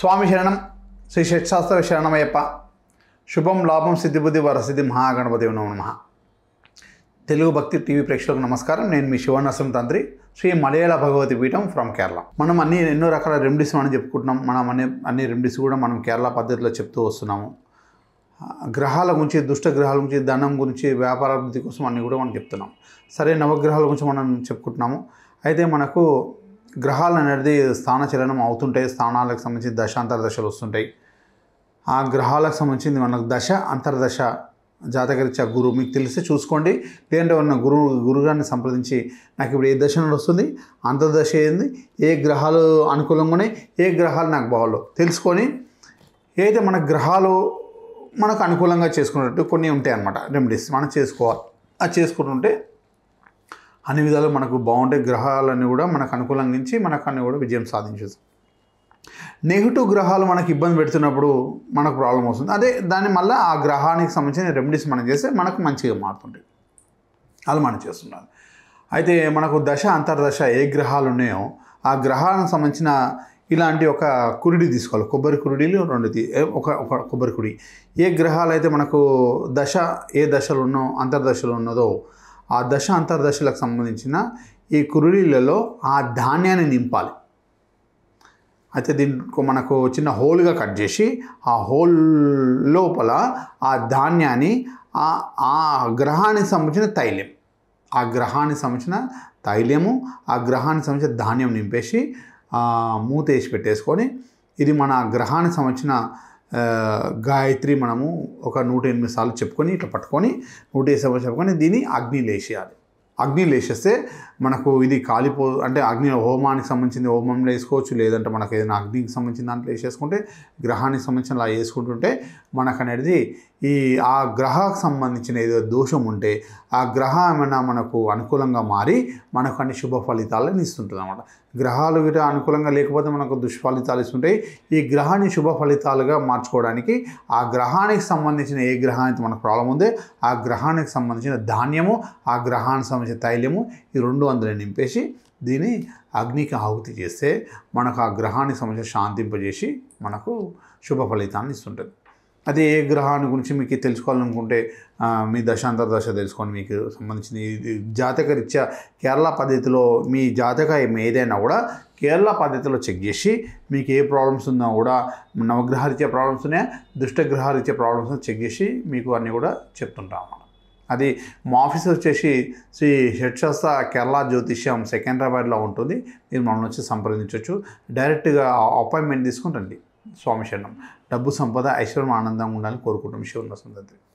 స్వామి శరణం శ్రీ షట్శాస్త్ర శరణమయ్యప్ప శుభం లాభం సిద్ధిబుద్ధి వరసిద్ధి మహాగణపతి నమ తెలుగు భక్తి టీవీ ప్రేక్షకులకు నమస్కారం నేను మీ శివనసం తంత్రి శ్రీ మలయాళ భగవతి పీఠం ఫ్రమ్ కేరళ మనం అన్ని ఎన్నో రకాల రెమెడీస్ మనం చెప్పుకుంటున్నాం మనం అన్ని అన్ని రెమెడీస్ కూడా మనం కేరళ పద్ధతిలో చెప్తూ వస్తున్నాము గ్రహాల గురించి దుష్ట గ్రహాల గురించి ధనం గురించి వ్యాపారాభివృద్ధి కోసం అన్నీ కూడా మనం చెప్తున్నాం సరే నవగ్రహాల గురించి మనం చెప్పుకుంటున్నాము అయితే మనకు గ్రహాలు అనేది స్థానచలనం అవుతుంటాయి స్థానాలకు సంబంధించి దశ అంతర్దశలు వస్తుంటాయి ఆ గ్రహాలకు సంబంధించింది మనకు దశ అంతర్దశ జాతకరీత్యా గురువు మీకు తెలిస్తే చూసుకోండి లేదంటే ఉన్న గురువు గురుగారిని సంప్రదించి నాకు ఇప్పుడు ఏ దశ నుండి వస్తుంది అంతర్దశ ఏంది ఏ గ్రహాలు అనుకూలంగానే ఏ గ్రహాలు నాకు బాగులో తెలుసుకొని ఏదైతే మన గ్రహాలు మనకు అనుకూలంగా చేసుకున్నట్టు కొన్ని ఉంటాయి అన్నమాట రెమెడీస్ మనం చేసుకోవాలి అది చేసుకుంటుంటే అన్ని విధాలు మనకు బాగుండే గ్రహాలన్నీ కూడా మనకు అనుకూలంగా నుంచి మనకు అన్నీ కూడా విజయం సాధించదు నెగిటివ్ గ్రహాలు మనకు ఇబ్బంది పెడుతున్నప్పుడు మనకు ప్రాబ్లం వస్తుంది అదే దాన్ని మళ్ళీ ఆ గ్రహానికి సంబంధించిన రెమెడీస్ మనం చేస్తే మనకు మంచిగా మారుతుంటాయి అది మనం చేస్తున్నాం అయితే మనకు దశ అంతర్దశ ఏ గ్రహాలు ఉన్నాయో ఆ గ్రహాలకు సంబంధించిన ఇలాంటి ఒక కురిడి తీసుకోవాలి కొబ్బరి కురిడీలు రెండు ఒక ఒక కొబ్బరి కుడి ఏ గ్రహాలు అయితే మనకు దశ ఏ దశలో ఉన్నో అంతర్దశలు ఉన్నదో ఆ దశ అంతర్దశలకు సంబంధించిన ఈ కురుడీలలో ఆ ధాన్యాన్ని నింపాలి అయితే దీనికి మనకు చిన్న హోల్గా కట్ చేసి ఆ హోల్ లోపల ఆ ధాన్యాన్ని ఆ గ్రహానికి సంబంధించిన తైలం ఆ గ్రహానికి సంబంధించిన తైలము ఆ గ్రహానికి సంబంధించిన ధాన్యం నింపేసి మూత వేసి పెట్టేసుకొని ఇది మన గ్రహానికి సంబంధించిన గాయత్రి మనము ఒక నూట ఎనిమిది సార్లు చెప్పుకొని ఇట్లా పట్టుకొని నూట ఎనిమిది సార్లు చెప్పుకొని దీన్ని అగ్ని లేచేయాలి అగ్ని లేచేస్తే మనకు ఇది కాలిపో అంటే అగ్ని హోమానికి సంబంధించింది హోమంలో వేసుకోవచ్చు లేదంటే మనకు ఏదైనా అగ్నికి సంబంధించిన దాంట్లో వేసేసుకుంటే గ్రహానికి సంబంధించిన అలా వేసుకుంటుంటే మనకు అనేది ఈ ఆ గ్రహకు సంబంధించిన ఏదో దోషం ఉంటే ఆ గ్రహ ఏమైనా మనకు అనుకూలంగా మారి మనకు అన్ని శుభ ఫలితాలను ఇస్తుంటుంది అనమాట గ్రహాలు గిట అనుకూలంగా లేకపోతే మనకు దుష్ఫలితాలు ఇస్తుంటాయి ఈ గ్రహాన్ని శుభ ఫలితాలుగా మార్చుకోవడానికి ఆ గ్రహానికి సంబంధించిన ఏ గ్రహానికి మనకు ప్రాబ్లం ఉందో ఆ గ్రహానికి సంబంధించిన ధాన్యము ఆ గ్రహానికి సంబంధించిన మధ్య తైలము ఈ రెండు అందులో నింపేసి దీన్ని అగ్నికి ఆహుతి చేస్తే మనకు ఆ గ్రహానికి సంబంధించిన శాంతింపజేసి మనకు శుభ ఫలితాన్ని ఇస్తుంటుంది అదే ఏ గ్రహాన్ని గురించి మీకు తెలుసుకోవాలనుకుంటే మీ దశాంతర దశ తెలుసుకొని మీకు సంబంధించిన జాతక రీత్యా కేరళ పద్ధతిలో మీ జాతక ఏదైనా కూడా కేరళ పద్ధతిలో చెక్ చేసి మీకు ఏ ప్రాబ్లమ్స్ ఉన్నా కూడా నవగ్రహరీత్యా ప్రాబ్లమ్స్ ఉన్నాయా దుష్టగ్రహరీత్యా ప్రాబ్లమ్స్ చెక్ చేసి మీకు అన్నీ కూడా చెప్తుంటాం అది మా ఆఫీస్ వచ్చేసి శ్రీ షట్శాస్త కేరళ జ్యోతిష్యం సెకండ్రాబాద్లో ఉంటుంది మీరు మనల్ని వచ్చి సంప్రదించవచ్చు డైరెక్ట్గా అపాయింట్మెంట్ తీసుకుని రండి స్వామి శరణం డబ్బు సంపద ఐశ్వర్యం ఆనందంగా ఉండాలని కోరుకుంటాం శివుని సందర్భం